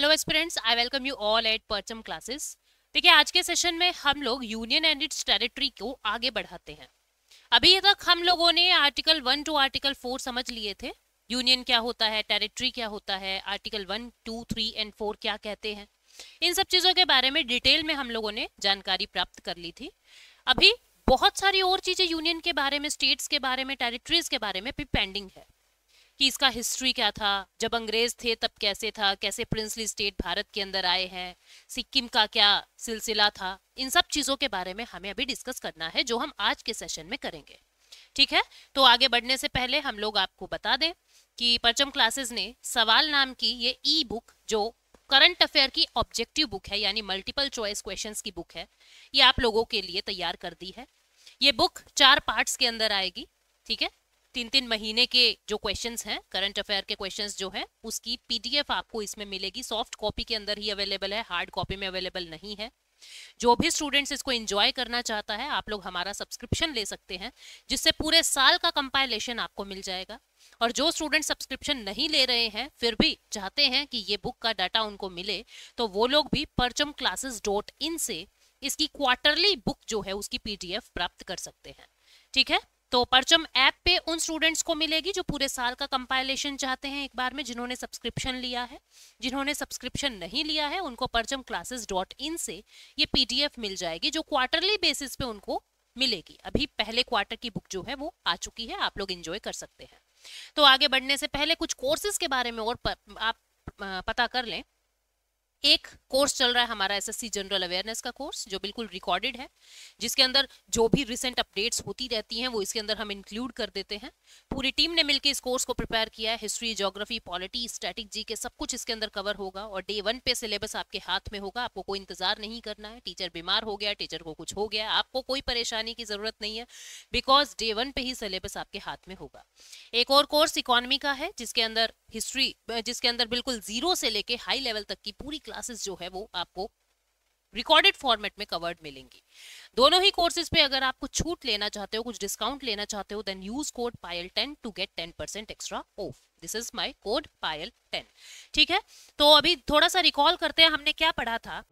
Hello students I welcome you all at Parcham classes देखिए आज के सेशन में हम लोग यूनियन एंड इट्स टेरिटरी को आगे बढ़ाते हैं अभी तक हम लोगों ने article one to article four समझ लिए थे यूनियन क्या होता है टेरिटरी क्या होता है article one two three and four क्या कहते हैं इन सब चीज़ों के बारे में डिटेल में हम लोगों ने जानकारी प्राप्त कर ली थी अभी बहुत सारी और चीज़ें यूनियन के बारे में स्टेट्स के बारे में टेरिटरीज के बारे में भी पेंडिंग है कि इसका हिस्ट्री क्या था जब अंग्रेज थे तब कैसे था कैसे प्रिंसली स्टेट भारत के अंदर आए हैं सिक्किम का क्या सिलसिला था इन सब चीज़ों के बारे में हमें अभी डिस्कस करना है जो हम आज के सेशन में करेंगे ठीक है तो आगे बढ़ने से पहले हम लोग आपको बता दें कि परचम क्लासेस ने सवाल नाम की ये ई बुक जो करंट अफेयर की ऑब्जेक्टिव बुक है यानी मल्टीपल चॉइस क्वेश्चंस की बुक है ये आप लोगों के लिए तैयार कर दी है ये बुक चार पार्ट्स के अंदर आएगी ठीक है तीन तीन महीने के जो क्वेश्चंस हैं करंट अफेयर के क्वेश्चंस जो है उसकी पीडीएफ आपको इसमें मिलेगी सॉफ्ट कॉपी के अंदर ही अवेलेबल है हार्ड कॉपी में अवेलेबल नहीं है जो भी स्टूडेंट्स इसको एंजॉय करना चाहता है आप लोग हमारा सब्सक्रिप्शन ले सकते हैं जिससे पूरे साल का कंपाइलेशन आपको मिल जाएगा और जो स्टूडेंट सब्सक्रिप्शन नहीं ले रहे हैं फिर भी चाहते हैं कि ये बुक का डाटा उनको मिले तो वो लोग भी परचम क्लासेस डॉट इन से इसकी क्वार्टरली बुक जो है उसकी पीडीएफ प्राप्त कर सकते हैं ठीक है तो परचम ऐप पे उन स्टूडेंट्स को मिलेगी जो पूरे साल का कंपाइलेशन चाहते हैं एक बार में जिन्होंने सब्सक्रिप्शन लिया है जिन्होंने सब्सक्रिप्शन नहीं लिया है उनको परचम क्लासेस डॉट इन से ये पीडीएफ मिल जाएगी जो क्वार्टरली बेसिस पे उनको मिलेगी अभी पहले क्वार्टर की बुक जो है वो आ चुकी है आप लोग इंजॉय कर सकते हैं तो आगे बढ़ने से पहले कुछ कोर्सेज के बारे में और प, आप पता कर लें एक कोर्स चल रहा है हमारा एसएससी जनरल अवेयरनेस का कोर्स जो बिल्कुल रिकॉर्डेड है जिसके अंदर जो भी रिसेंट अपडेट्स होती रहती हैं वो इसके अंदर हम इंक्लूड कर देते हैं पूरी टीम ने मिलकर इस कोर्स को प्रिपेयर किया है history geography polity static G K सब कुछ इसके अंदर कवर होगा और डे वन पे सिलेबस आपके हाथ में होगा आपको कोई इंतजार नहीं करना है टीचर बीमार हो गया टीचर को कुछ हो गया आपको कोई परेशानी की जरूरत नहीं है बिकॉज डे वन पे ही सिलेबस आपके हाथ में होगा एक और कोर्स इकोनॉमी का है जिसके अंदर हिस्ट्री जिसके अंदर बिल्कुल जीरो से लेके हाई लेवल तक की पूरी क्लासेस जो है वो आपको रिकॉर्डेड फॉर्मेट में कवर्ड मिलेंगी दोनों ही कोर्सेज पे अगर कुछ छूट लेना चाहते हो कुछ डिस्काउंट लेना चाहते हो then use code Payal ten to get ten percent extra off this is my code Payal ten ठीक है तो अभी थोड़ा सा रिकॉल करते हैं हमने क्या पढ़ा था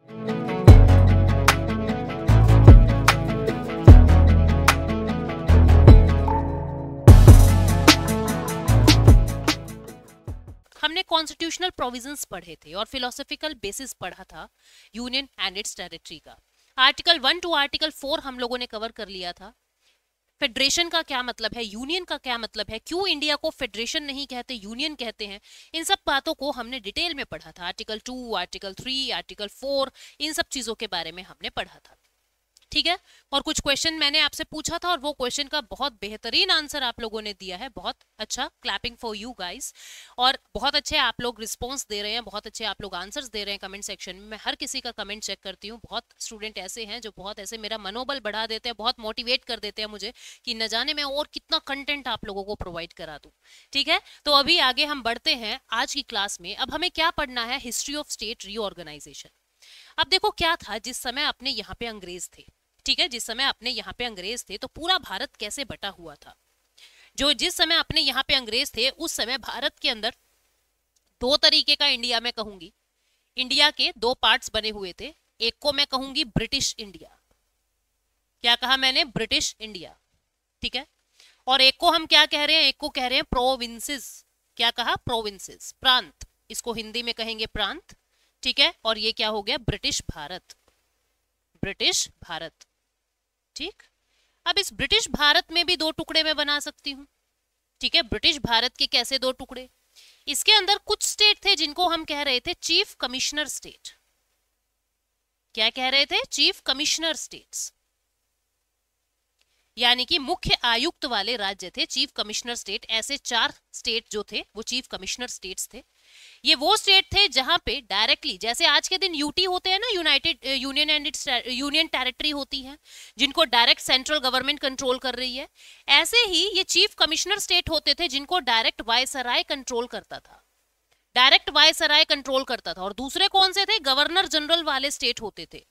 हमने कॉन्स्टिट्यूशनल प्रोविजंस पढ़े थे और फिलोसफिकल बेसिस पढ़ा था यूनियन एंड इट्स टेरिटरी का article one to article four हम लोगों ने कवर कर लिया था फेडरेशन का क्या मतलब है यूनियन का क्या मतलब है क्यों इंडिया को फेडरेशन नहीं कहते यूनियन कहते हैं इन सब बातों को हमने डिटेल में पढ़ा था article two article three article four इन सब चीज़ों के बारे में हमने पढ़ा था ठीक है और कुछ क्वेश्चन मैंने आपसे पूछा था और वो क्वेश्चन का बहुत बेहतरीन आंसर आप लोगों ने दिया है बहुत अच्छा क्लैपिंग फॉर यू गाइस और बहुत अच्छे आप लोग रिस्पॉन्स दे रहे हैं बहुत अच्छे आप लोग आंसर्स दे रहे हैं कमेंट सेक्शन में मैं हर किसी का कमेंट चेक करती हूँ बहुत स्टूडेंट ऐसे हैं जो बहुत ऐसे मेरा मनोबल बढ़ा देते हैं बहुत मोटिवेट कर देते हैं मुझे कि न जाने मैं और कितना कंटेंट आप लोगों को प्रोवाइड करा दूँ ठीक है तो अभी आगे हम बढ़ते हैं आज की क्लास में अब हमें क्या पढ़ना है हिस्ट्री ऑफ स्टेट रीऑर्गेनाइजेशन अब देखो क्या था जिस समय अपने यहाँ पे अंग्रेज थे ठीक है जिस समय अपने यहाँ पे अंग्रेज थे तो पूरा भारत कैसे बटा हुआ था जो जिस समय अपने यहाँ पे अंग्रेज थे उस समय भारत के अंदर दो तरीके का इंडिया में कहूंगी इंडिया के दो पार्ट्स बने हुए थे एक को मैं कहूंगी ब्रिटिश इंडिया क्या कहा मैंने ब्रिटिश इंडिया ठीक है और एक को हम क्या कह रहे हैं एक को कह रहे हैं प्रोविंसेस क्या कहा प्रोविंसेस प्रांत इसको हिंदी में कहेंगे प्रांत ठीक है और ये क्या हो गया ब्रिटिश भारत ब्रिटिश भारत ठीक अब इस ब्रिटिश भारत में भी दो टुकड़े में बना सकती हूँ ठीक है ब्रिटिश भारत के कैसे दो टुकड़े इसके अंदर कुछ स्टेट थे जिनको हम कह रहे थे चीफ कमिश्नर स्टेट क्या कह रहे थे चीफ कमिश्नर स्टेट्स यानी कि मुख्य आयुक्त वाले राज्य थे चीफ कमिश्नर स्टेट ऐसे चार स्टेट जो थे वो चीफ कमिश्नर स्टेट्स थे ये वो स्टेट थे जहां पे डायरेक्टली जैसे आज के दिन यूटी होते हैं ना united union and its union territory होती है जिनको डायरेक्ट सेंट्रल गवर्नमेंट कंट्रोल कर रही है ऐसे ही ये चीफ कमिश्नर स्टेट होते थे जिनको डायरेक्ट वायसराय कंट्रोल करता था डायरेक्ट वायसराय कंट्रोल करता था और दूसरे कौन से थे गवर्नर जनरल वाले स्टेट होते थे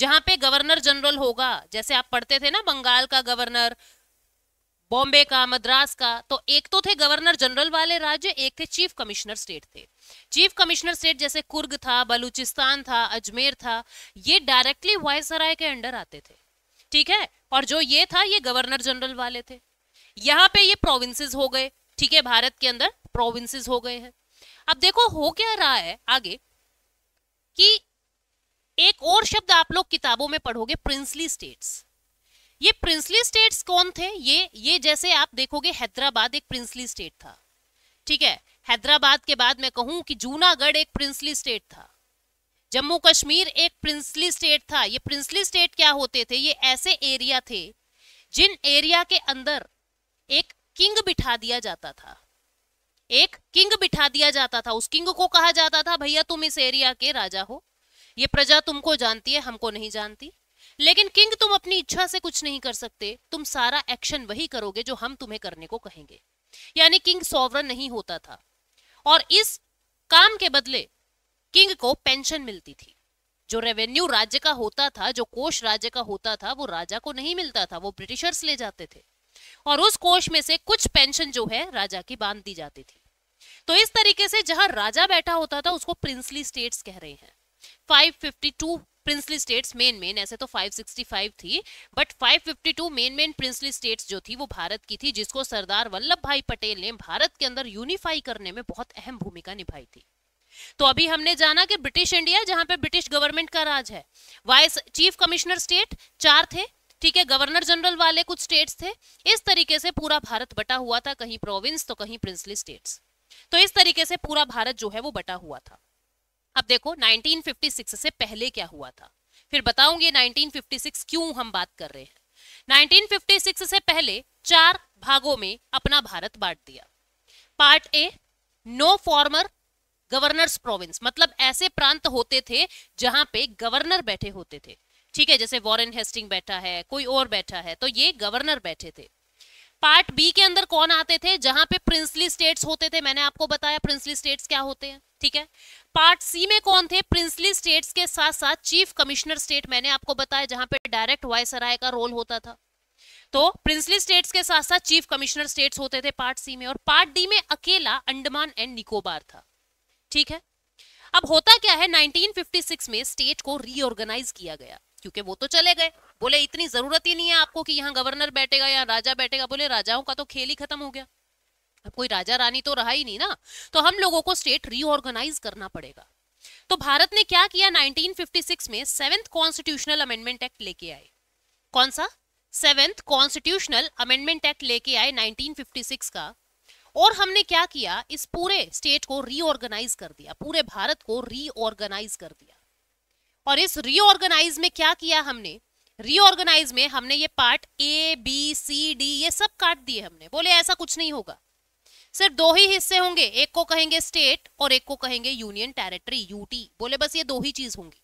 जहां पे गवर्नर जनरल होगा जैसे आप पढ़ते थे ना बंगाल का गवर्नर बॉम्बे का मद्रास का तो एक तो थे गवर्नर जनरल वाले राज्य एक थे चीफ कमिश्नर स्टेट थे चीफ कमिश्नर स्टेट जैसे कुर्ग था बलूचिस्तान था अजमेर था ये डायरेक्टली वायसराय के अंडर आते थे ठीक है और जो ये था ये गवर्नर जनरल वाले थे यहाँ पे ये प्रोविंसेस हो गए ठीक है भारत के अंदर प्रोविंसेस हो गए हैं अब देखो हो क्या रहा है आगे कि एक और शब्द आप लोग किताबों में पढ़ोगे प्रिंसली स्टेट्स ये प्रिंसली स्टेट्स कौन थे ये ये जैसे आप देखोगे हैदराबाद एक प्रिंसली स्टेट था ठीक है हैदराबाद के बाद मैं कहूं कि जूनागढ़ एक प्रिंसली स्टेट था जम्मू कश्मीर एक प्रिंसली स्टेट था ये प्रिंसली स्टेट क्या होते थे ये ऐसे एरिया थे जिन एरिया के अंदर एक किंग बिठा दिया जाता था एक किंग बिठा दिया जाता था उस किंग को कहा जाता था भैया तुम इस एरिया के राजा हो ये प्रजा तुमको जानती है हमको नहीं जानती लेकिन किंग तुम अपनी इच्छा से कुछ नहीं कर सकते तुम सारा एक्शन वही करोगे जो हम तुम्हें करने को कहेंगे यानी किंग सॉवरन नहीं होता था और इस काम के बदले किंग को पेंशन मिलती थी जो रेवेन्यू राज्य का होता था जो कोष राज्य का होता था वो राजा को नहीं मिलता था वो ब्रिटिशर्स ले जाते थे और उस कोष में से कुछ पेंशन जो है राजा की बांध दी जाती थी तो इस तरीके से जहां राजा बैठा होता था उसको प्रिंसली स्टेट्स कह रहे हैं 552 प्रिंसली स्टेट्स मेन मेन ऐसे तो 565 थी but 552 main main princely states जो थी वो भारत की थी जिसको सरदार वल्लभ भाई पटेल ने भारत के अंदर यूनिफाई करने में बहुत अहम भूमिका निभाई थी तो अभी हमने जाना कि ब्रिटिश इंडिया जहां पे ब्रिटिश गवर्नमेंट का राज है वाइस चीफ कमिश्नर स्टेट चार थे ठीक है गवर्नर जनरल वाले कुछ स्टेट्स थे इस तरीके से पूरा भारत बटा हुआ था कहीं प्रोविंस तो कहीं प्रिंसली स्टेट्स तो इस तरीके से पूरा भारत जो है वो बटा हुआ था अब देखो 1956 से पहले क्या हुआ था फिर बताऊंगी 1956 क्यों हम बात कर रहे हैं 1956 से पहले चार भागों में अपना भारत बांट दिया part A no former governors province मतलब ऐसे प्रांत होते थे जहां पे गवर्नर बैठे होते थे ठीक है जैसे वॉरेन हेस्टिंग बैठा है कोई और बैठा है तो ये गवर्नर बैठे थे पार्ट बी के अंदर कौन आते थे जहां पे प्रिंसली स्टेट्स होते थे मैंने आपको बताया प्रिंसली स्टेट्स क्या होते हैं ठीक है पार्ट सी में कौन थे प्रिंसली स्टेट्स के साथ साथ चीफ कमिश्नर स्टेट मैंने आपको बताया जहां पे डायरेक्ट वायसराय का रोल होता था तो प्रिंसली स्टेट्स के साथ साथ चीफ कमिश्नर स्टेट्स होते थे पार्ट सी में और पार्ट डी में अकेला अंडमान एंड निकोबार था ठीक है अब होता क्या है 1956 में स्टेट को रीऑर्गेनाइज किया गया क्योंकि वो तो चले गए बोले इतनी जरूरत ही नहीं है आपको कि यहाँ गवर्नर बैठेगा या राजा बैठेगा बोले राजाओं का तो खेल ही खत्म हो गया अब कोई राजा रानी तो रहा ही नहीं ना तो हम लोगों को स्टेट रीऑर्गेनाइज करना पड़ेगा तो भारत ने क्या किया 1956 में सेवेंथ कॉन्स्टिट्यूशनल अमेंडमेंट एक्ट लेके आए कौन सा सेवेंथ कॉन्स्टिट्यूशनल अमेंडमेंट एक्ट लेके आए 1956 का और हमने क्या किया इस पूरे स्टेट को रीऑर्गेनाइज कर दिया पूरे भारत को रीऑर्गेनाइज कर दिया और इस रीऑर्गेनाइज में क्या किया हमने रीऑर्गेनाइज में हमने ये part A B C D ये सब काट दिए हमने बोले ऐसा कुछ नहीं होगा सिर्फ दो ही हिस्से होंगे एक को कहेंगे स्टेट और एक को कहेंगे यूनियन टेरिटरी यूटी बोले बस ये दो ही चीज होंगी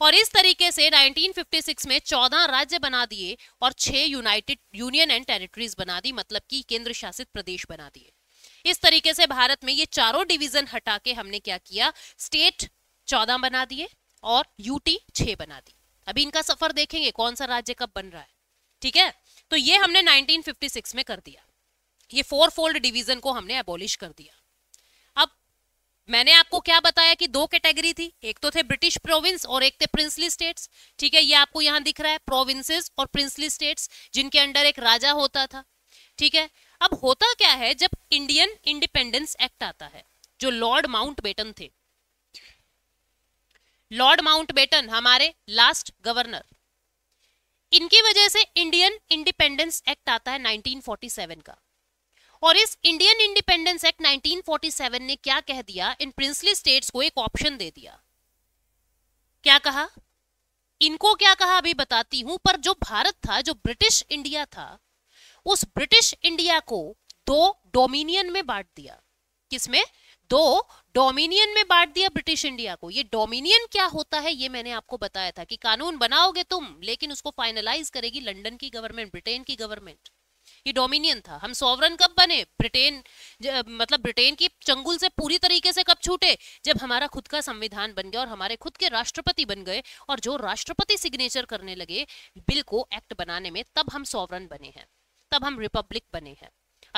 और इस तरीके से 1956 में 14 राज्य बना दिए और 6 यूनाइटेड यूनियन एंड टेरिटरीज बना दी मतलब कि केंद्र शासित प्रदेश बना दिए इस तरीके से भारत में ये चारों डिवीजन हटा के हमने क्या किया स्टेट 14 बना दिए और यूटी 6 बना दी अभी इनका सफर देखेंगे कौन सा राज्य कब बन रहा है ठीक है तो ये हमने 1956 में कर दिया ये फोर फोल्ड डिवीजन को हमने एबोलिश कर दिया अब मैंने आपको क्या बताया कि दो कैटेगरी थी एक तो थे ब्रिटिश प्रोविंस और एक थे प्रिंसली स्टेट्स ठीक है ये आपको यहां दिख रहा है प्रोविंसेस और प्रिंसली स्टेट्स जिनके अंडर एक राजा होता था ठीक है अब होता क्या है जब इंडियन इंडिपेंडेंस एक्ट आता है जो लॉर्ड माउंट थे लॉर्ड माउंटबेटन हमारे लास्ट गवर्नर इनकी वजह से इंडियन इंडिपेंडेंस एक्ट आता है 1947 का और इस इंडियन इंडिपेंडेंस एक्ट 1947 ने क्या कह दिया इन प्रिंसली स्टेट्स को एक ऑप्शन दे दिया क्या कहा इनको क्या कहा अभी बताती हूं पर जो भारत था जो ब्रिटिश इंडिया था उस ब्रिटिश इंडिया को दो डोमिनियन में बांट दिया किसमें दो डोमिनियन में बांट दिया ब्रिटिश इंडिया को ये डोमिनियन क्या होता है ये मैंने आपको बताया था कि कानून बनाओगे तुम लेकिन उसको फाइनलाइज करेगी लंदन की गवर्नमेंट ब्रिटेन की गवर्नमेंट ये डोमिनियन था हम सॉवरन कब बने ब्रिटेन मतलब ब्रिटेन की चंगुल से पूरी तरीके से कब छूटे जब हमारा खुद का संविधान बन गया और हमारे खुद के राष्ट्रपति बन गए और जो राष्ट्रपति सिग्नेचर करने लगे बिल को एक्ट बनाने में तब हम सॉवरन बने हैं तब हम रिपब्लिक बने हैं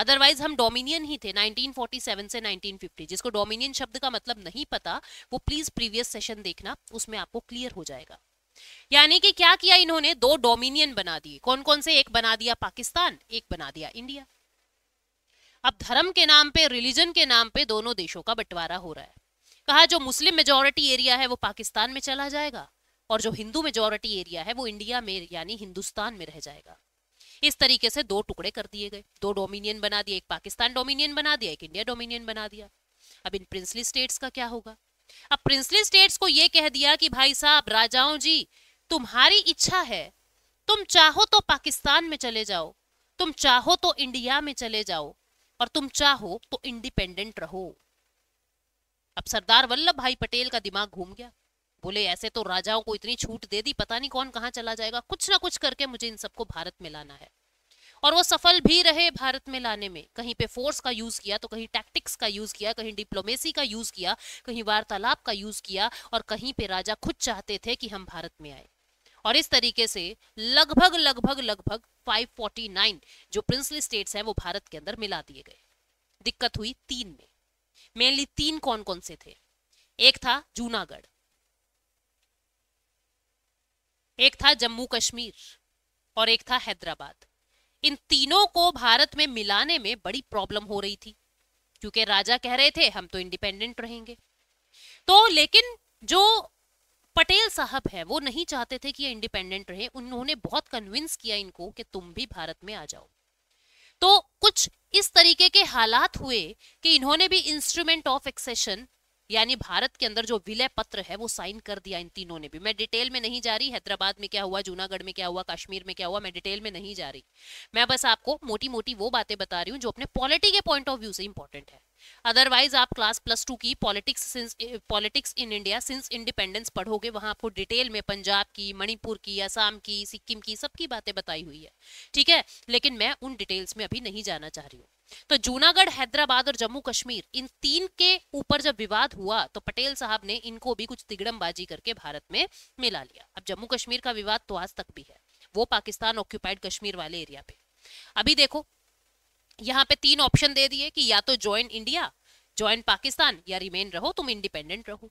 अदरवाइज हम डोमिनियन ही थे 1947 से 1950 जिसको डोमिनियन शब्द का मतलब नहीं पता वो प्लीज प्रीवियस सेशन देखना उसमें आपको क्लियर हो जाएगा यानी कि क्या किया इन्होंने दो डोमिनियन बना दिए कौन कौन से एक बना दिया पाकिस्तान एक बना दिया इंडिया अब धर्म के नाम पे रिलीजन के नाम पे दोनों देशों का बंटवारा हो रहा है कहा जो मुस्लिम मेजोरिटी एरिया है वो पाकिस्तान में चला जाएगा और जो हिंदू मेजोरिटी एरिया है वो इंडिया में यानी हिंदुस्तान में रह जाएगा इस तरीके से दो टुकड़े कर दिए गए दो डोमिनियन बना दिया एक पाकिस्तान डोमिनियन बना दिया एक इंडिया डोमिनियन बना दिया अब इन प्रिंसली स्टेट्स का क्या होगा अब प्रिंसली स्टेट्स को यह कह दिया कि भाई साहब राजाओं जी तुम्हारी इच्छा है तुम चाहो तो पाकिस्तान में चले जाओ तुम चाहो तो इंडिया में चले जाओ और तुम चाहो तो इंडिपेंडेंट रहो अब सरदार वल्लभ भाई पटेल का दिमाग घूम गया बोले ऐसे तो राजाओं को इतनी छूट दे दी पता नहीं कौन कहाँ चला जाएगा कुछ ना कुछ करके मुझे इन सबको भारत में लाना है और वो सफल भी रहे भारत में लाने में कहीं पे फोर्स का यूज किया तो कहीं टैक्टिक्स का यूज किया कहीं डिप्लोमेसी का यूज किया कहीं वार्तालाप का यूज किया और कहीं पे राजा खुद चाहते थे कि हम भारत में आए और इस तरीके से लगभग लगभग लगभग 549 जो प्रिंसली स्टेट्स हैं वो भारत के अंदर मिला दिए गए दिक्कत हुई तीन में मेनली तीन कौन कौन से थे एक था जूनागढ़ एक था जम्मू कश्मीर और एक था हैदराबाद इन तीनों को भारत में मिलाने में बड़ी प्रॉब्लम हो रही थी क्योंकि राजा कह रहे थे हम तो इंडिपेंडेंट रहेंगे तो लेकिन जो पटेल साहब हैं वो नहीं चाहते थे कि ये इंडिपेंडेंट रहे उन्होंने बहुत कन्विंस किया इनको कि तुम भी भारत में आ जाओ तो कुछ इस तरीके के हालात हुए कि इन्होंने भी इंस्ट्रूमेंट ऑफ एक्सेशन यानी भारत के अंदर जो विलय पत्र है वो साइन कर दिया इन तीनों ने भी मैं डिटेल में नहीं जा रही हैदराबाद में क्या हुआ जूनागढ़ में क्या हुआ कश्मीर में क्या हुआ मैं डिटेल में नहीं जा रही मैं बस आपको मोटी मोटी वो बातें बता रही हूँ जो अपने पॉलिटी के पॉइंट ऑफ व्यू से इंपॉर्टेंट है अदरवाइज आप क्लास प्लस टू की politics politics in India since independence पढ़ोगे वहां आपको डिटेल में पंजाब की मणिपुर की असम की सिक्किम की सबकी बातें बताई हुई है ठीक है लेकिन मैं उन डिटेल्स में अभी नहीं जाना चाह रही हूँ तो जूनागढ़ हैदराबाद और जम्मू कश्मीर इन तीन के ऊपर जब विवाद हुआ तो पटेल साहब ने इनको भी कुछ तिगड़मबाजी करके भारत में मिला लिया अब जम्मू कश्मीर का विवाद तो आज तक भी है वो पाकिस्तान ऑक्यूपाइड कश्मीर वाले एरिया पे अभी देखो यहाँ पे तीन ऑप्शन दे दिए कि या तो ज्वाइन इंडिया ज्वाइन पाकिस्तान या रिमेन रहो तुम इंडिपेंडेंट रहो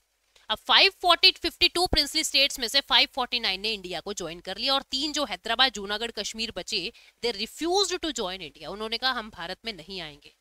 अब 540 52 प्रिंसली स्टेट्स में से 549 ने इंडिया को ज्वाइन कर लिया और तीन जो हैदराबाद जूनागढ़ कश्मीर बचे they refuse to join India उन्होंने कहा हम भारत में नहीं आएंगे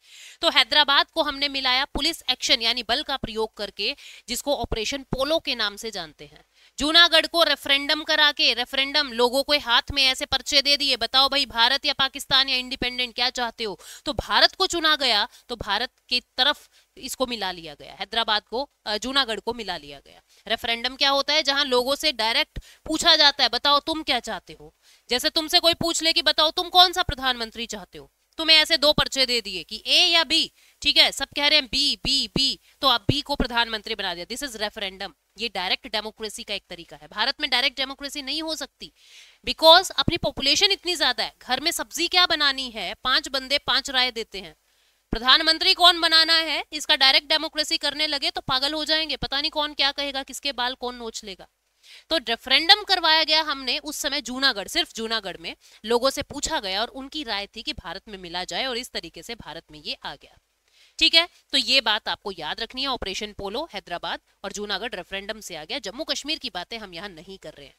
तो हैदराबाद को हमने मिलाया पुलिस एक्शन यानी बल का प्रयोग करके जिसको ऑपरेशन पोलो के नाम से जानते हैं जूनागढ़ को रेफरेंडम करा के रेफरेंडम लोगों को हाथ में ऐसे पर्चे दे दिए बताओ भाई भारत या पाकिस्तान या इंडिपेंडेंट क्या चाहते हो तो भारत को चुना गया तो भारत की तरफ इसको मिला लिया गया हैदराबाद को जूनागढ़ को मिला लिया गया रेफरेंडम क्या होता है जहां लोगों से डायरेक्ट पूछा जाता है बताओ तुम क्या चाहते हो जैसे तुमसे कोई पूछ ले कि बताओ तुम कौन सा प्रधानमंत्री चाहते हो तुम्हें ऐसे दो पर्चे दे दिए कि ए या बी ठीक है सब कह रहे हैं बी बी बी तो आप बी को प्रधानमंत्री बना दिया दिस इज रेफरेंडम ये डायरेक्ट डेमोक्रेसी का एक तरीका है भारत में डायरेक्ट डेमोक्रेसी नहीं हो सकती बिकॉज अपनी पॉपुलेशन इतनी ज्यादा है घर में सब्जी क्या बनानी है पांच बंदे पांच राय देते हैं प्रधानमंत्री कौन बनाना है इसका डायरेक्ट डेमोक्रेसी करने लगे तो पागल हो जाएंगे पता नहीं कौन क्या कहेगा किसके बाल कौन नोच लेगा तो रेफरेंडम करवाया गया हमने उस समय जूनागढ़ सिर्फ जूनागढ़ में लोगों से पूछा गया और उनकी राय थी कि भारत में मिला जाए और इस तरीके से भारत में ये आ गया ठीक है तो ये बात आपको याद रखनी है ऑपरेशन पोलो हैदराबाद और जूनागढ़ रेफरेंडम से आ गया जम्मू कश्मीर की बातें हम यहाँ नहीं कर रहे हैं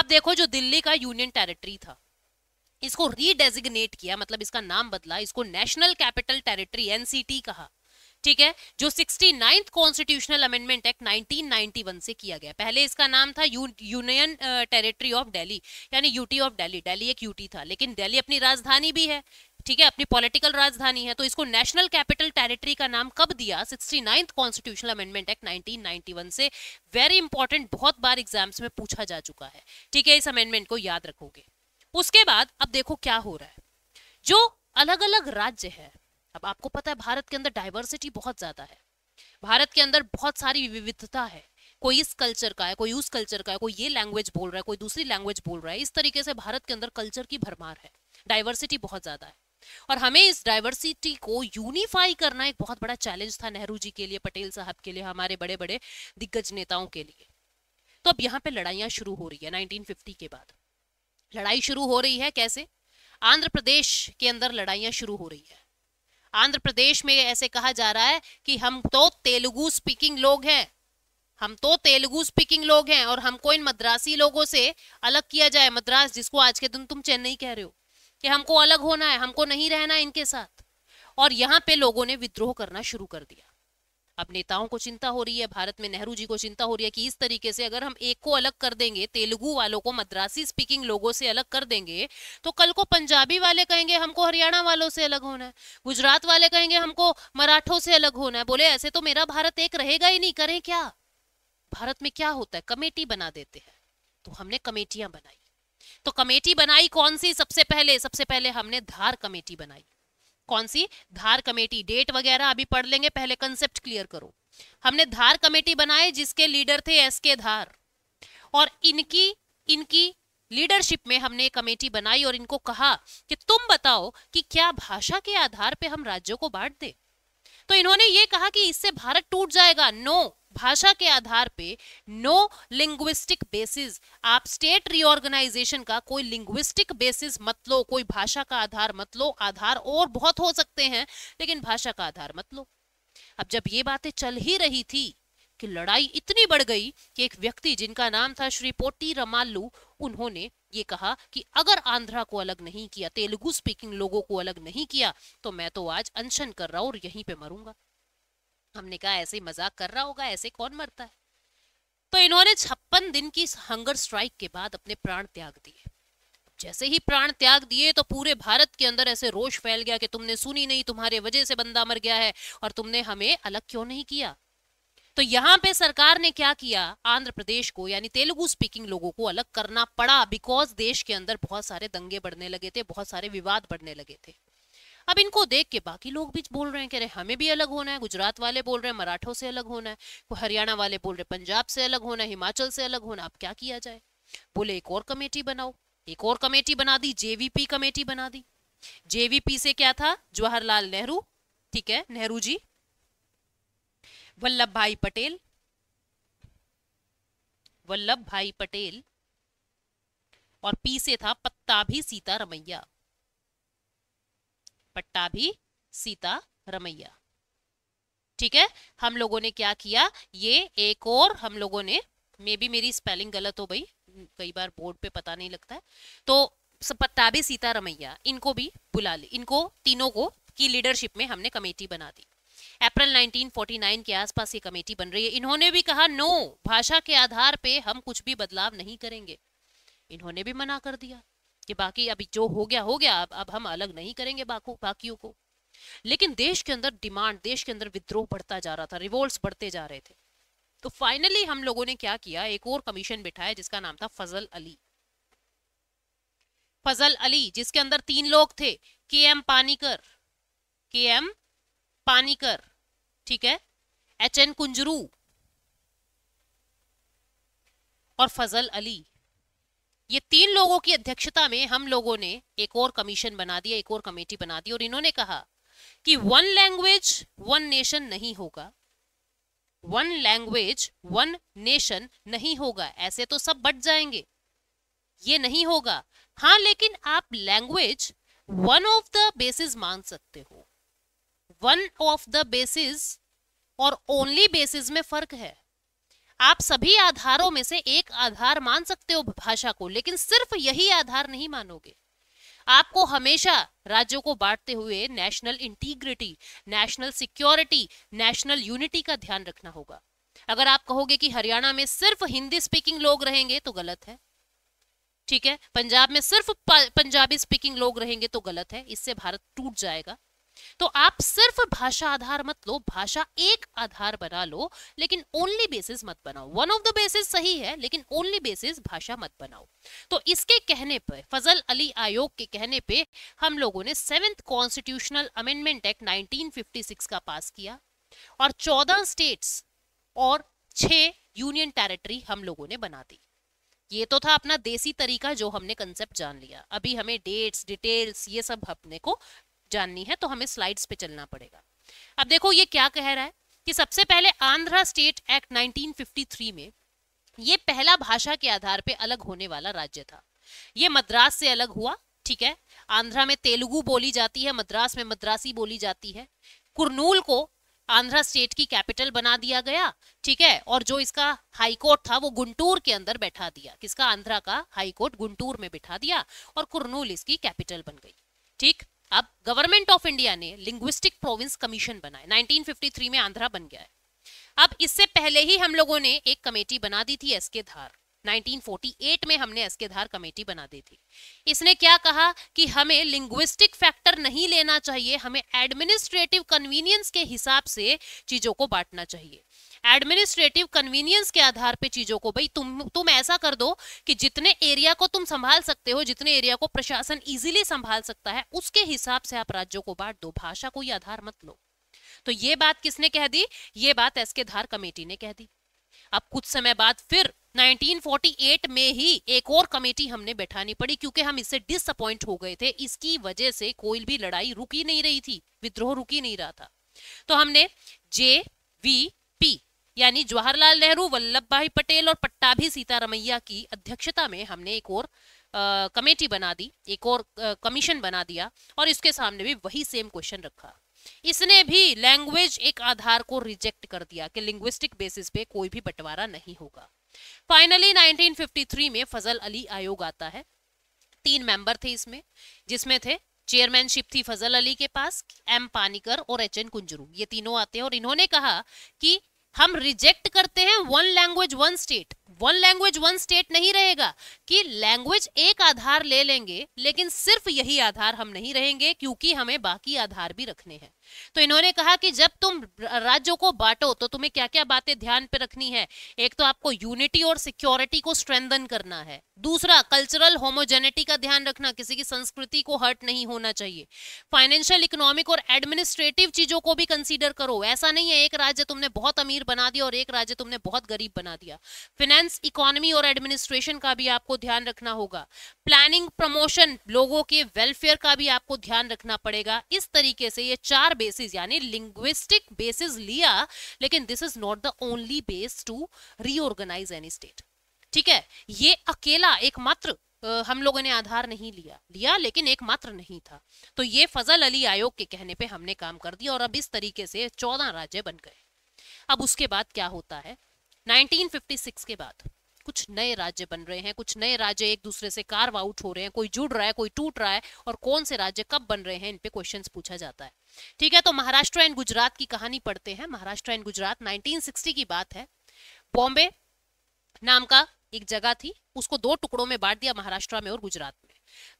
अब देखो जो दिल्ली का यूनियन टेरिटरी था इसको रीडेजिग्नेट किया मतलब इसका नाम बदला इसको नेशनल कैपिटल टेरिटरी एनसीटी कहा ठीक है जो sixty ninth constitutional amendment act 1991 से किया गया पहले इसका नाम था यूनियन टेरिटरी ऑफ दिल्ली यानी यूटी ऑफ दिल्ली दिल्ली एक यूटी था लेकिन दिल्ली अपनी राजधानी भी है ठीक है अपनी पॉलिटिकल राजधानी है तो इसको नेशनल कैपिटल टेरिटरी का नाम कब दिया sixty ninth constitutional amendment act 1991 से वेरी इंपॉर्टेंट बहुत बार एग्जाम्स में पूछा जा चुका है ठीक है इस अमेंडमेंट को याद रखोगे उसके बाद अब देखो क्या हो रहा है जो अलग अलग राज्य है अब आपको पता है भारत के अंदर डाइवर्सिटी बहुत ज्यादा है भारत के अंदर बहुत सारी विविधता है कोई इस कल्चर का है कोई उस कल्चर का है कोई ये लैंग्वेज बोल रहा है कोई दूसरी लैंग्वेज बोल रहा है इस तरीके से भारत के अंदर कल्चर की भरमार है डाइवर्सिटी बहुत ज्यादा है और हमें इस डाइवर्सिटी को यूनिफाई करना एक बहुत बड़ा चैलेंज था नेहरू जी के लिए पटेल साहब के लिए हमारे बड़े बड़े दिग्गज नेताओं के लिए तो अब यहाँ पे लड़ाइयाँ शुरू हो रही है नाइनटीन के बाद लड़ाई शुरू हो रही है कैसे आंध्र प्रदेश के अंदर लड़ाइयां शुरू हो रही है आंध्र प्रदेश में ऐसे कहा जा रहा है कि हम तो तेलुगु स्पीकिंग लोग हैं हम तो तेलुगु स्पीकिंग लोग हैं और हमको इन मद्रासी लोगों से अलग किया जाए मद्रास जिसको आज के दिन तुम चेन्नई कह रहे हो कि हमको अलग होना है हमको नहीं रहना इनके साथ और यहाँ पे लोगों ने विद्रोह करना शुरू कर दिया अब नेताओं को चिंता हो रही है भारत में नेहरू जी को चिंता हो रही है कि इस तरीके से अगर हम एक को अलग कर देंगे तेलुगु वालों को मद्रासी स्पीकिंग लोगों से अलग कर देंगे तो कल को पंजाबी वाले कहेंगे हमको हरियाणा वालों से अलग होना है गुजरात वाले कहेंगे हमको मराठों से अलग होना है बोले ऐसे तो मेरा भारत एक रहेगा ही नहीं करें क्या भारत में क्या होता है कमेटी बना देते हैं तो हमने कमेटियां बनाई तो कमेटी बनाई कौन सी सबसे पहले सबसे पहले हमने धार कमेटी बनाई कौन सी धार कमेटी डेट वगैरह अभी पढ़ लेंगे पहले कंसेप्ट क्लियर करो हमने धार कमेटी बनाए जिसके लीडर थे एस के धार और इनकी इनकी लीडरशिप में हमने कमेटी बनाई और इनको कहा कि तुम बताओ कि क्या भाषा के आधार पे हम राज्यों को बांट दे तो इन्होंने ये कहा कि इससे भारत टूट जाएगा नो no. भाषा के आधार पे नो लिंग्विस्टिक बेसिस आप स्टेट रिओर्गेनाइजेशन का कोई लिंग्विस्टिक बेसिस मत लो कोई भाषा का आधार मत लो आधार और बहुत हो सकते हैं लेकिन भाषा का आधार मत लो अब जब ये बातें चल ही रही थी कि लड़ाई इतनी बढ़ गई कि एक व्यक्ति जिनका नाम था श्री पोटी रमालू उन्होंने ये कहा कि अगर आंध्रा को अलग नहीं किया तेलुगु स्पीकिंग लोगों को अलग नहीं किया तो मैं तो आज अनशन कर रहा हूं और यहीं पे मरूंगा हमने कहा ऐसे मजाक कर रहा होगा ऐसे कौन मरता है तो इन्होंने छप्पन दिन की हंगर स्ट्राइक के बाद अपने प्राण त्याग दिए जैसे ही प्राण त्याग दिए तो पूरे भारत के अंदर ऐसे रोष फैल गया कि तुमने सुनी नहीं तुम्हारे वजह से बंदा मर गया है और तुमने हमें अलग क्यों नहीं किया तो यहां पे सरकार ने क्या किया आंध्र प्रदेश को यानी तेलुगु स्पीकिंग लोगों को अलग करना पड़ा बिकॉज देश के अंदर बहुत सारे दंगे बढ़ने लगे थे बहुत सारे विवाद बढ़ने लगे थे अब इनको देख के बाकी लोग भी बोल रहे हैं कह रहे हमें भी अलग होना है गुजरात वाले बोल रहे हैं मराठों से अलग होना है कोई हरियाणा वाले बोल रहे पंजाब से अलग होना है हिमाचल से अलग होना अब क्या किया जाए बोले एक और कमेटी बनाओ एक और कमेटी बना दी जेवीपी कमेटी बना दी जेवीपी से क्या था जवाहरलाल नेहरू ठीक है नेहरू जी वल्लभ भाई पटेल वल्लभ भाई पटेल और पी से था पत्ता भी सीता रमैया भी सीता रमैया ठीक है हम लोगों ने क्या किया ये एक और हम लोगों ने मे भी मेरी स्पेलिंग गलत हो गई कई बार बोर्ड पे पता नहीं लगता है तो पट्टा भी सीता रमैया इनको भी बुला ली इनको तीनों को की लीडरशिप में हमने कमेटी बना दी अप्रैल 1949 के आसपास ये कमेटी बन रही है इन्होंने भी कहा नो भाषा के आधार पे हम कुछ भी बदलाव नहीं करेंगे इन्होंने भी मना कर दिया कि बाकी अभी जो हो गया हो गया अब अब हम अलग नहीं करेंगे बाकियों को लेकिन देश के अंदर डिमांड देश के अंदर विद्रोह बढ़ता जा रहा था रिवोल्ट बढ़ते जा रहे थे तो फाइनली हम लोगों ने क्या किया एक और कमीशन बिठाया जिसका नाम था फजल अली फजल अली जिसके अंदर तीन लोग थे के एम पानीकर के एम पानीकर ठीक है एच एन कुंजरू और फजल अली ये तीन लोगों की अध्यक्षता में हम लोगों ने एक और कमीशन बना दिया एक और कमेटी बना दी और इन्होंने कहा कि वन लैंग्वेज वन नेशन नहीं होगा वन लैंग्वेज वन नेशन नहीं होगा ऐसे तो सब बट जाएंगे ये नहीं होगा हाँ लेकिन आप language one of the basis मान सकते हो वन ऑफ द बेसिस और ओनली बेसिस में फर्क है आप सभी आधारों में से एक आधार मान सकते हो भाषा को लेकिन सिर्फ यही आधार नहीं मानोगे आपको हमेशा राज्यों को बांटते हुए national integrity national security national unity का ध्यान रखना होगा अगर आप कहोगे कि हरियाणा में सिर्फ हिंदी स्पीकिंग लोग रहेंगे तो गलत है ठीक है पंजाब में सिर्फ पंजाबी स्पीकिंग लोग रहेंगे तो गलत है इससे भारत टूट जाएगा तो आप सिर्फ भाषा आधार मत लो भाषा एक आधार बना लो लेकिन ओनली बेसिस मत बनाओ वन ऑफ द बेसिस सही है लेकिन ओनली बेसिस भाषा मत बनाओ तो इसके कहने पर फजल अली आयोग के कहने पे हम लोगों ने seventh constitutional amendment act nineteen का पास किया और चौदह स्टेट्स और छह यूनियन टेरिटरी हम लोगों ने बना दी ये तो था अपना देसी तरीका जो हमने कंसेप्ट जान लिया अभी हमें डेट्स डिटेल्स ये सब अपने को जाननी है तो हमें स्लाइड्स पे चलना पड़ेगा अब देखो ये क्या कह रहा है कि सबसे पहले आंध्रा स्टेट एक्ट 1953 में ये पहला भाषा के आधार पे अलग होने वाला राज्य था ये मद्रास से अलग हुआ ठीक है आंध्रा में तेलुगु बोली जाती है मद्रास में मद्रासी बोली जाती है कुरनूल को आंध्रा स्टेट की कैपिटल बना दिया गया ठीक है और जो इसका हाई कोर्ट था वो गुंटूर के अंदर बैठा दिया किसका आंध्रा का हाई कोर्ट गुंटूर में बिठा दिया और कुरनूल इसकी कैपिटल बन गई ठीक अब गवर्नमेंट ऑफ इंडिया ने लिंग्विस्टिक प्रोविंस कमीशन बनाया 1953 में आंध्रा बन गया है अब इससे पहले ही हम लोगों ने एक कमेटी बना दी थी एस के धार 1948 में हमने एसके धार कमेटी बना दी थी इसने क्या कहा कि हमें लिंग्विस्टिक फैक्टर नहीं लेना चाहिए हमें एडमिनिस्ट्रेटिव कन्वीनियंस के हिसाब से चीजों को बांटना चाहिए एडमिनिस्ट्रेटिव कन्वीनियंस के आधार पे चीजों को भाई तुम तुम ऐसा कर दो कि जितने एरिया को तुम संभाल सकते हो जितने एरिया को प्रशासन इजीली संभाल सकता है उसके हिसाब से आप राज्यों को बांट दो भाषा कोई आधार मत लो तो ये बात किसने कह दी ये बात एस के धार कमेटी ने कह दी अब कुछ समय बाद फिर 1948 में ही एक और कमेटी हमने बैठानी पड़ी क्योंकि हम इससे डिसअपॉइंट हो गए थे इसकी वजह से कोई भी लड़ाई रुकी नहीं रही थी विद्रोह रुकी नहीं रहा था तो हमने जे वी पी यानी जवाहरलाल नेहरू वल्लभ भाई पटेल और पट्टा भी सीतारमैया की अध्यक्षता में हमने एक और आ, कमेटी बना दी एक और आ, कमीशन बना दिया और इसके सामने भी वही सेम क्वेश्चन रखा इसने भी लैंग्वेज एक आधार को रिजेक्ट कर दिया कि लिंग्विस्टिक बेसिस पे कोई भी बंटवारा नहीं होगा फाइनली 1953 में फजल अली आयोग आता है तीन मेंबर थे इसमें जिसमें थे चेयरमैनशिप थी फजल अली के पास एम पानीकर और एच एन कुंजरू ये तीनों आते हैं और इन्होंने कहा कि हम रिजेक्ट करते हैं one language one state one language one state नहीं रहेगा कि लैंग्वेज एक आधार ले लेंगे लेकिन सिर्फ यही आधार हम नहीं रहेंगे क्योंकि हमें बाकी आधार भी रखने हैं तो इन्होंने कहा कि जब तुम राज्यों को बांटो तो तुम्हें क्या क्या बातें ध्यान पे रखनी है एक तो आपको यूनिटी और सिक्योरिटी को स्ट्रेंदन करना है दूसरा कल्चरल होमोजेनिटी का ध्यान रखना किसी की संस्कृति को हर्ट नहीं होना चाहिए फाइनेंशियल इकोनॉमिक और एडमिनिस्ट्रेटिव चीजों को भी कंसीडर करो ऐसा नहीं है एक राज्य तुमने बहुत अमीर बना दिया और एक राज्य तुमने बहुत गरीब बना दिया फिनेंस फाइनेंस इकोनॉमी और एडमिनिस्ट्रेशन का भी आपको ध्यान रखना होगा प्लानिंग प्रमोशन लोगों के वेलफेयर का भी आपको ध्यान रखना पड़ेगा इस तरीके से ये चार बेसिस यानी लिंग्विस्टिक बेसिस लिया लेकिन this is not the only base to reorganize any state ठीक है ये अकेला एकमात्र हम लोगों ने आधार नहीं लिया लिया लेकिन एकमात्र नहीं था तो ये फजल अली आयोग के कहने पे हमने काम कर दिया और अब इस तरीके से चौदह राज्य बन गए अब उसके बाद क्या होता है 1956 के बाद कुछ नए राज्य बन रहे हैं कुछ नए राज्य एक दूसरे से कार्व आउट हो रहे हैं कोई जुड़ रहा है कोई टूट रहा है और कौन से राज्य कब बन रहे हैं इन पे क्वेश्चन पूछा जाता है ठीक है तो महाराष्ट्र एंड गुजरात की कहानी पढ़ते हैं महाराष्ट्र एंड गुजरात 1960 की बात है बॉम्बे नाम का एक जगह थी उसको दो टुकड़ों में बांट दिया महाराष्ट्र में और गुजरात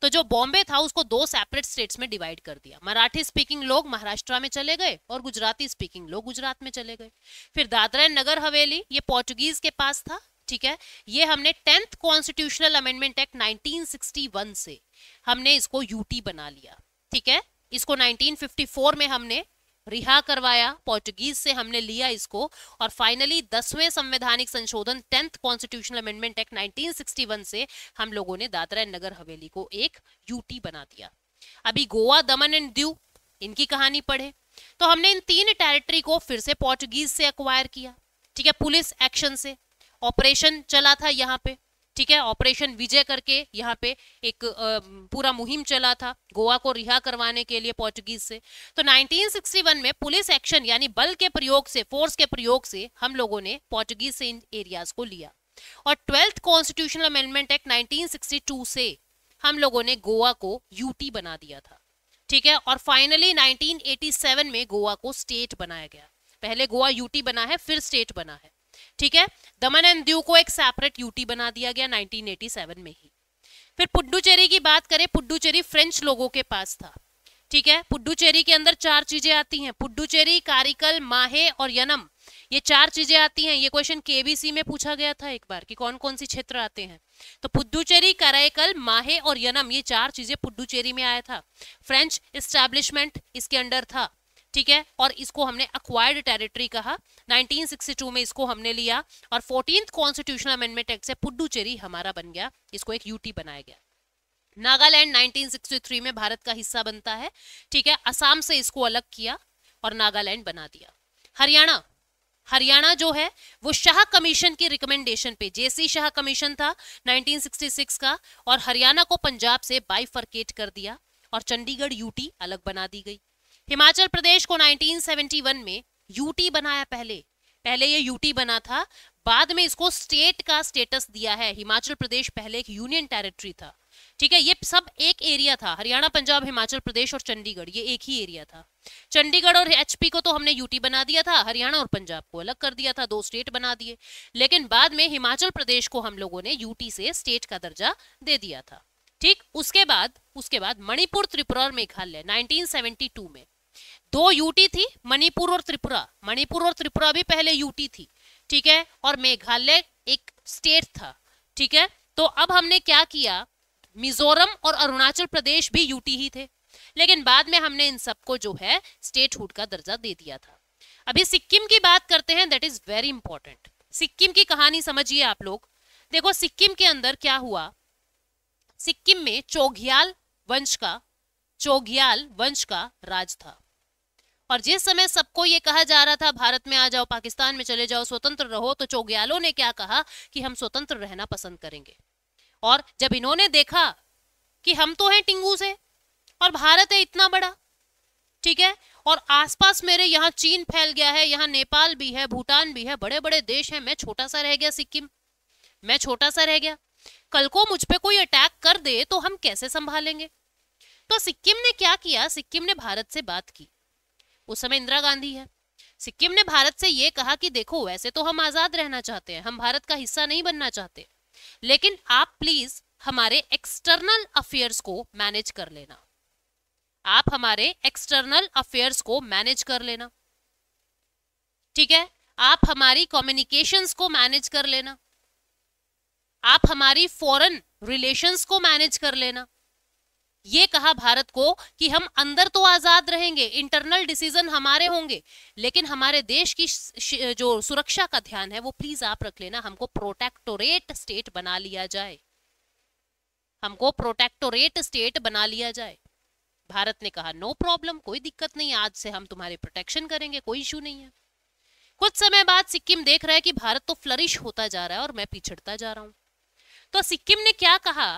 तो जो बॉम्बे था उसको दो सेपरेट स्टेट्स में डिवाइड कर दिया मराठी स्पीकिंग लोग महाराष्ट्र में चले गए और गुजराती स्पीकिंग लोग गुजरात में चले गए फिर दादरा नगर हवेली ये पोर्चुगीज के पास था ठीक है ये हमने टेंथ कॉन्स्टिट्यूशनल अमेंडमेंट एक्ट 1961 से हमने इसको यूटी बना लिया ठीक है इसको 1954 में हमने रिहा करवाया पोर्टुगीज से हमने लिया इसको और फाइनली दसवें संवैधानिक संशोधन टेंथ कॉन्स्टिट्यूशनल अमेंडमेंट एक्ट 1961 से हम लोगों ने दादरा नगर हवेली को एक यूटी बना दिया अभी गोवा दमन एंड दीव इनकी कहानी पढ़े तो हमने इन तीन टेरिटरी को फिर से पोर्टुगीज से अक्वायर किया ठीक है पुलिस एक्शन से ऑपरेशन चला था यहाँ पे ठीक है ऑपरेशन विजय करके यहाँ पे एक पूरा मुहिम चला था गोवा को रिहा करवाने के लिए पोर्चुगीज से तो 1961 में पुलिस एक्शन यानी बल के प्रयोग से फोर्स के प्रयोग से हम लोगों ने पोर्चुगीज से इन एरियाज को लिया और twelfth constitutional amendment act nineteen से हम लोगों ने गोवा को यूटी बना दिया था ठीक है और फाइनली 1987 में गोवा को स्टेट बनाया गया पहले गोवा यूटी बना है फिर स्टेट बना है ठीक है दमन एंड दीव को एक सेपरेट यूटी बना दिया गया 1987 में ही फिर पुडुचेरी की बात करें पुडुचेरी फ्रेंच लोगों के पास था ठीक है पुडुचेरी के अंदर चार चीजें आती हैं पुडुचेरी कारिकल माहे और यनम ये चार चीजें आती हैं ये क्वेश्चन केबीसी में पूछा गया था एक बार कि कौन कौन सी क्षेत्र आते हैं तो पुडुचेरी कराईकल माहे और यनम ये चार चीजें पुडुचेरी में आया था फ्रेंच इस्टेब्लिशमेंट इसके अंडर था ठीक है और इसको हमने अक्वायर्ड टेरिटरी कहा 1962 में इसको हमने लिया और फोर्टीन कॉन्स्टिट्यूशनल अमेंडमेंट एक्ट से पुडुचेरी हमारा बन गया इसको एक यूटी बनाया गया नागालैंड 1963 में भारत का हिस्सा बनता है ठीक है असम से इसको अलग किया और नागालैंड बना दिया हरियाणा हरियाणा जो है वो शाह कमीशन की रिकमेंडेशन पे जेसी शाह कमीशन था 1966 का और हरियाणा को पंजाब से बाइफर्केट कर दिया और चंडीगढ़ यूटी अलग बना दी गई हिमाचल प्रदेश को 1971 में यूटी बनाया पहले पहले ये यूटी बना था बाद में इसको स्टेट का स्टेटस दिया है हिमाचल प्रदेश पहले एक यूनियन टेरिटरी था ठीक है ये सब एक एरिया था हरियाणा पंजाब हिमाचल प्रदेश और चंडीगढ़ ये एक ही एरिया था चंडीगढ़ और एचपी को तो हमने यूटी बना दिया था हरियाणा और पंजाब को अलग कर दिया था दो स्टेट बना दिए लेकिन बाद में हिमाचल प्रदेश को हम लोगों ने यूटी से स्टेट का दर्जा दे दिया था ठीक उसके बाद उसके बाद मणिपुर त्रिपुरा और मेघालय नाइनटीन में दो यूटी थी मणिपुर और त्रिपुरा मणिपुर और त्रिपुरा भी पहले यूटी थी ठीक है और मेघालय एक स्टेट था ठीक है तो अब हमने क्या किया मिजोरम और अरुणाचल प्रदेश भी यूटी ही थे लेकिन बाद में हमने इन सबको जो है स्टेटहुड का दर्जा दे दिया था अभी सिक्किम की बात करते हैं that is very important Sikkim की कहानी समझिए आप लोग देखो सिक्किम के अंदर क्या हुआ सिक्किम में चोघियाल वंश का चोघियाल वंश का राज था और जिस समय सबको ये कहा जा रहा था भारत में आ जाओ पाकिस्तान में चले जाओ स्वतंत्र रहो तो चौग्यालों ने क्या कहा कि हम स्वतंत्र रहना पसंद करेंगे और जब इन्होंने देखा कि हम तो हैं टिंगू से और भारत है इतना बड़ा ठीक है और आसपास मेरे यहाँ चीन फैल गया है यहाँ नेपाल भी है भूटान भी है बड़े बड़े देश हैं मैं छोटा सा रह गया सिक्किम मैं छोटा सा रह गया कल को मुझ पर कोई अटैक कर दे तो हम कैसे संभालेंगे तो सिक्किम ने क्या किया सिक्किम ने भारत से बात की उस समय इंदिरा गांधी है सिक्किम ने भारत से ये कहा कि देखो वैसे तो हम आजाद रहना चाहते हैं हम भारत का हिस्सा नहीं बनना चाहते लेकिन आप प्लीज हमारे एक्सटर्नल अफेयर्स को मैनेज कर लेना आप हमारे एक्सटर्नल अफेयर्स को मैनेज कर लेना ठीक है आप हमारी कम्युनिकेशंस को मैनेज कर लेना आप हमारी फॉरेन रिलेशंस को मैनेज कर लेना ये कहा भारत को कि हम अंदर तो आजाद रहेंगे इंटरनल डिसीजन हमारे होंगे लेकिन हमारे देश की जो सुरक्षा का ध्यान है वो प्लीज आप रख लेना हमको प्रोटेक्टोरेट स्टेट बना लिया जाए हमको प्रोटेक्टोरेट स्टेट बना लिया जाए भारत ने कहा नो प्रॉब्लम कोई दिक्कत नहीं आज से हम तुम्हारे प्रोटेक्शन करेंगे कोई इशू नहीं है कुछ समय बाद सिक्किम देख रहा है कि भारत तो फ्लरिश होता जा रहा है और मैं पिछड़ता जा रहा हूं तो सिक्किम ने क्या कहा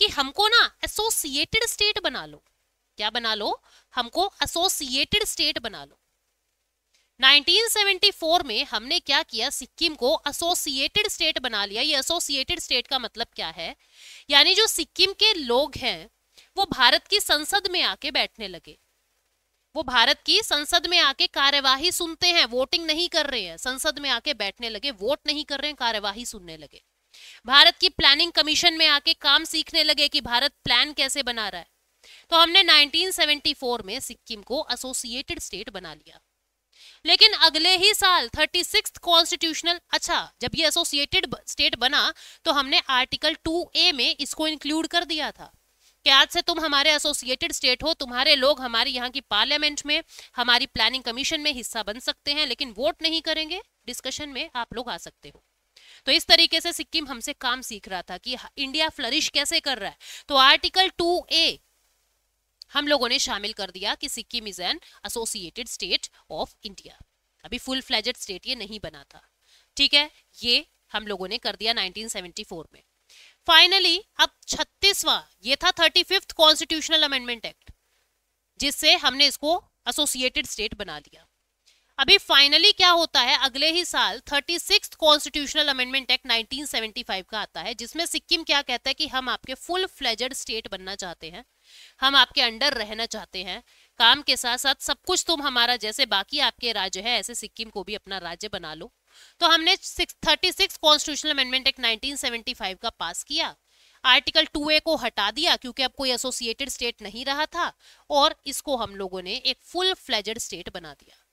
कि हमको ना एसोसिएटेड स्टेट बना लो क्या बना लो हमको एसोसिएटेड स्टेट बना लो 1974 में हमने क्या किया सिक्किम को एसोसिएटेड स्टेट बना लिया ये एसोसिएटेड स्टेट का मतलब क्या है यानी जो सिक्किम के लोग हैं वो भारत की संसद में आके बैठने लगे वो भारत की संसद में आके कार्यवाही सुनते हैं वोटिंग नहीं कर रहे हैं संसद में आके बैठने लगे वोट नहीं कर रहे हैं कार्यवाही सुनने लगे भारत की प्लानिंग कमीशन में आके काम सीखने लगे कि भारत प्लान कैसे बना रहा है तो हमने 1974 में सिक्किम को एसोसिएटेड स्टेट बना लिया लेकिन अगले ही साल थर्टी सिक्स कॉन्स्टिट्यूशनल अच्छा जब ये एसोसिएटेड स्टेट बना तो हमने आर्टिकल टू ए में इसको इंक्लूड कर दिया था कि आज से तुम हमारे एसोसिएटेड स्टेट हो तुम्हारे लोग हमारे यहाँ की पार्लियामेंट में हमारी प्लानिंग कमीशन में हिस्सा बन सकते हैं लेकिन वोट नहीं करेंगे डिस्कशन में आप लोग आ सकते हो तो इस तरीके से सिक्किम हमसे काम सीख रहा था कि इंडिया फ्लरिश कैसे कर रहा है तो आर्टिकल टू ए हम लोगों ने शामिल कर दिया कि Sikkim is an associated state of India अभी फुल फ्लैजेड स्टेट ये नहीं बना था ठीक है ये हम लोगों ने कर दिया 1974 में फाइनली अब छत्तीसवा ये था thirty fifth constitutional amendment act जिससे हमने इसको एसोसिएटेड स्टेट बना दिया अभी फाइनली क्या होता है अगले ही साल thirty six constitutional amendment act 1975 का आता है जिसमें सिक्किम क्या कहता है कि हम आपके फुल फ्लेजड स्टेट बनना चाहते हैं हम आपके अंडर रहना चाहते हैं काम के साथ साथ सब कुछ तुम हमारा जैसे बाकी आपके राज्य है ऐसे सिक्किम को भी अपना राज्य बना लो तो हमने thirty six constitutional amendment act 1975 का पास किया आर्टिकल टू ए को हटा दिया क्योंकि अब कोई एसोसिएटेड स्टेट नहीं रहा था और इसको हम लोगों ने एक फुल फ्लेजड स्टेट बना दिया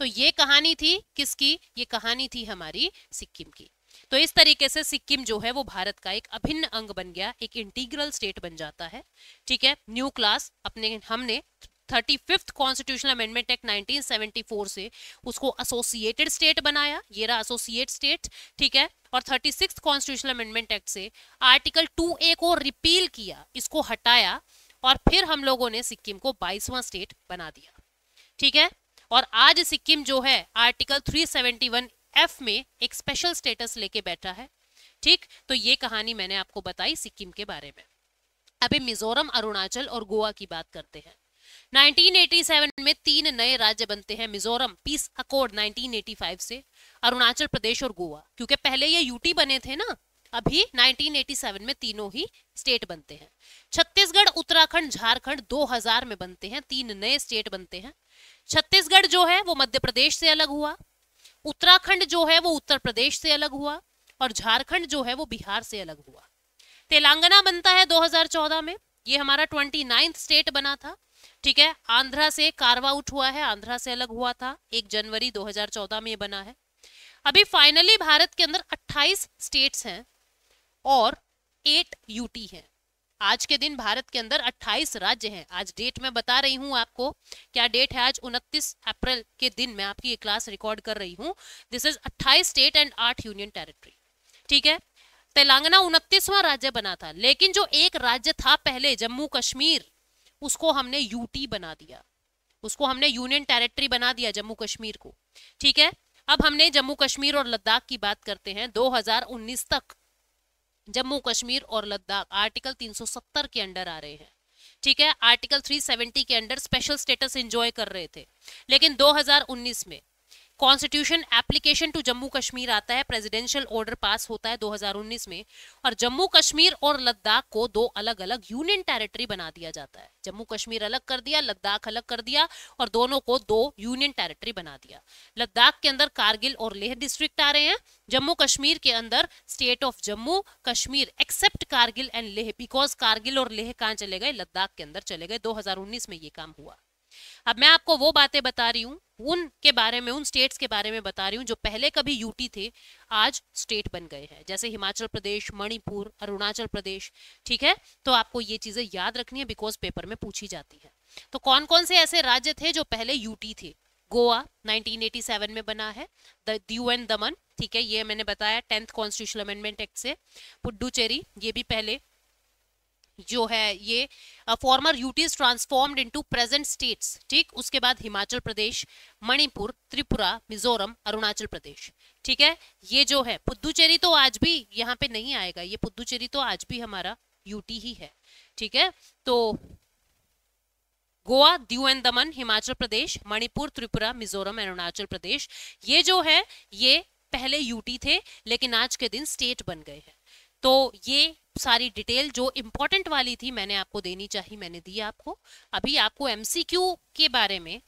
तो ये कहानी थी किसकी ये कहानी थी हमारी सिक्किम की तो इस तरीके से सिक्किम जो है वो भारत का एक अभिन्न अंग बन गया एक इंटीग्रल स्टेट बन जाता है ठीक है न्यू क्लास अपने हमने thirty fifth constitutional amendment act 1974 से उसको एसोसिएटेड स्टेट बनाया ये रहा एसोसिएट स्टेट ठीक है और thirty six constitutional amendment act से आर्टिकल टू ए को रिपील किया इसको हटाया और फिर हम लोगों ने सिक्किम को बाईसवां स्टेट बना दिया ठीक है और आज सिक्किम जो है आर्टिकल 371 एफ में एक स्पेशल स्टेटस लेके बैठा है ठीक तो ये कहानी मैंने आपको बताई सिक्किम के बारे में अभी मिजोरम अरुणाचल और गोवा की बात करते हैं 1987 में तीन नए राज्य बनते हैं मिजोरम पीस अकॉर्ड 1985 से अरुणाचल प्रदेश और गोवा क्योंकि पहले ये यूटी बने थे ना अभी 1987 में तीनों ही स्टेट बनते हैं छत्तीसगढ़ उत्तराखंड झारखंड 2000 में बनते हैं तीन नए स्टेट बनते हैं छत्तीसगढ़ जो है वो मध्य प्रदेश से अलग हुआ उत्तराखंड जो है वो उत्तर प्रदेश से अलग हुआ और झारखंड जो है वो बिहार से अलग हुआ तेलंगाना बनता है 2014 में ये हमारा ट्वेंटी स्टेट बना था ठीक है आंध्रा से कारवा उठ हुआ है आंध्रा से अलग हुआ था एक जनवरी 2014 में ये बना है अभी फाइनली भारत के अंदर 28 स्टेट्स हैं और 8 यूटी हैं आज के दिन भारत के अंदर 28 राज्य हैं आज डेट मैं बता रही हूं आपको क्या डेट है आज 29 अप्रैल के दिन मैं आपकी ये क्लास रिकॉर्ड कर रही हूं this is 28 state and 8 union territory ठीक है तेलंगाना उनतीसवां राज्य बना था लेकिन जो एक राज्य था पहले जम्मू कश्मीर उसको हमने यूटी बना दिया उसको हमने यूनियन टेरिटरी बना दिया जम्मू कश्मीर को ठीक है अब हमने जम्मू कश्मीर और लद्दाख की बात करते हैं दो तक जम्मू कश्मीर और लद्दाख आर्टिकल 370 के अंडर आ रहे हैं ठीक है आर्टिकल 370 के अंडर स्पेशल स्टेटस एंजॉय कर रहे थे लेकिन 2019 में constitution application to Jammu Kashmir आता है प्रेसिडेंशियल ऑर्डर पास होता है 2019 में और जम्मू कश्मीर और लद्दाख को दो अलग अलग यूनियन टेरिटरी बना दिया जाता है जम्मू कश्मीर अलग कर दिया लद्दाख अलग कर दिया और दोनों को दो यूनियन टेरिटरी बना दिया लद्दाख के अंदर कारगिल और लेह डिस्ट्रिक्ट आ रहे हैं जम्मू कश्मीर के अंदर state of Jammu Kashmir except Kargil and Leh because Kargil और लेह कहाँ चले गए लद्दाख के अंदर चले गए दो में ये काम हुआ अब मैं आपको वो बातें बता रही हूँ उन के बारे में उन स्टेट्स के बारे में बता रही हूँ जो पहले कभी यूटी थे आज स्टेट बन गए हैं जैसे हिमाचल प्रदेश मणिपुर अरुणाचल प्रदेश ठीक है तो आपको ये चीज़ें याद रखनी है बिकॉज पेपर में पूछी जाती है तो कौन कौन से ऐसे राज्य थे जो पहले यूटी थे गोवा 1987 में बना है दू एंड दमन ठीक है ये मैंने बताया टेंथ कॉन्स्टिट्यूशन अमेंडमेंट एक्ट से पुडुचेरी ये भी पहले जो है ये former UTs transformed into present states ठीक उसके बाद हिमाचल प्रदेश मणिपुर त्रिपुरा मिजोरम अरुणाचल प्रदेश ठीक है ये जो है पुद्दुचेरी तो आज भी यहाँ पे नहीं आएगा ये पुद्दुचेरी तो आज भी हमारा यूटी ही है ठीक है तो गोवा दीव एंड दमन हिमाचल प्रदेश मणिपुर त्रिपुरा मिजोरम अरुणाचल प्रदेश ये जो है ये पहले यूटी थे लेकिन आज के दिन स्टेट बन गए हैं तो ये सारी डिटेल जो इम्पोर्टेंट वाली थी मैंने आपको देनी चाहिए मैंने दी आपको अभी आपको एम के बारे में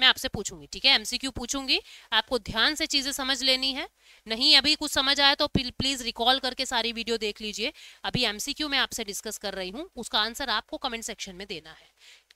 मैं आपसे पूछूंगी ठीक है एमसीक्यू पूछूंगी आपको ध्यान से चीजें समझ लेनी है नहीं अभी कुछ समझ आया तो प्लीज रिकॉल करके सारी वीडियो देख लीजिए अभी एमसीक्यू मैं आपसे डिस्कस कर रही हूँ उसका आंसर आपको कमेंट सेक्शन में देना है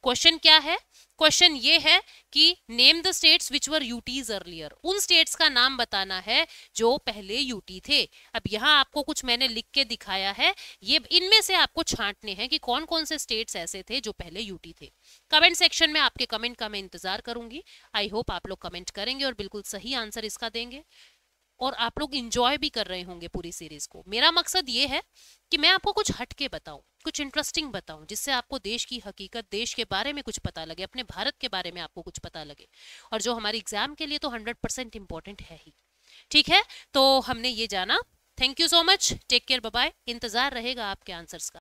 क्वेश्चन क्या है क्वेश्चन ये है कि name the states which were UTs earlier उन स्टेट्स का नाम बताना है जो पहले यूटी थे अब यहाँ आपको कुछ मैंने लिख के दिखाया है ये इनमें से आपको छांटने हैं कि कौन कौन से स्टेट्स ऐसे थे जो पहले यूटी थे कमेंट सेक्शन में आपके कमेंट का मैं इंतजार करूंगी आई होप आप लोग कमेंट करेंगे और बिल्कुल सही आंसर इसका देंगे और आप लोग इंजॉय भी कर रहे होंगे पूरी सीरीज को मेरा मकसद ये है कि मैं आपको कुछ हटके बताऊं कुछ इंटरेस्टिंग बताऊं जिससे आपको देश की हकीकत देश के बारे में कुछ पता लगे अपने भारत के बारे में आपको कुछ पता लगे और जो हमारे एग्जाम के लिए तो हंड्रेड परसेंट इंपॉर्टेंट है ही ठीक है तो हमने ये जाना thank you so much take care bye इंतजार रहेगा आपके आंसर्स का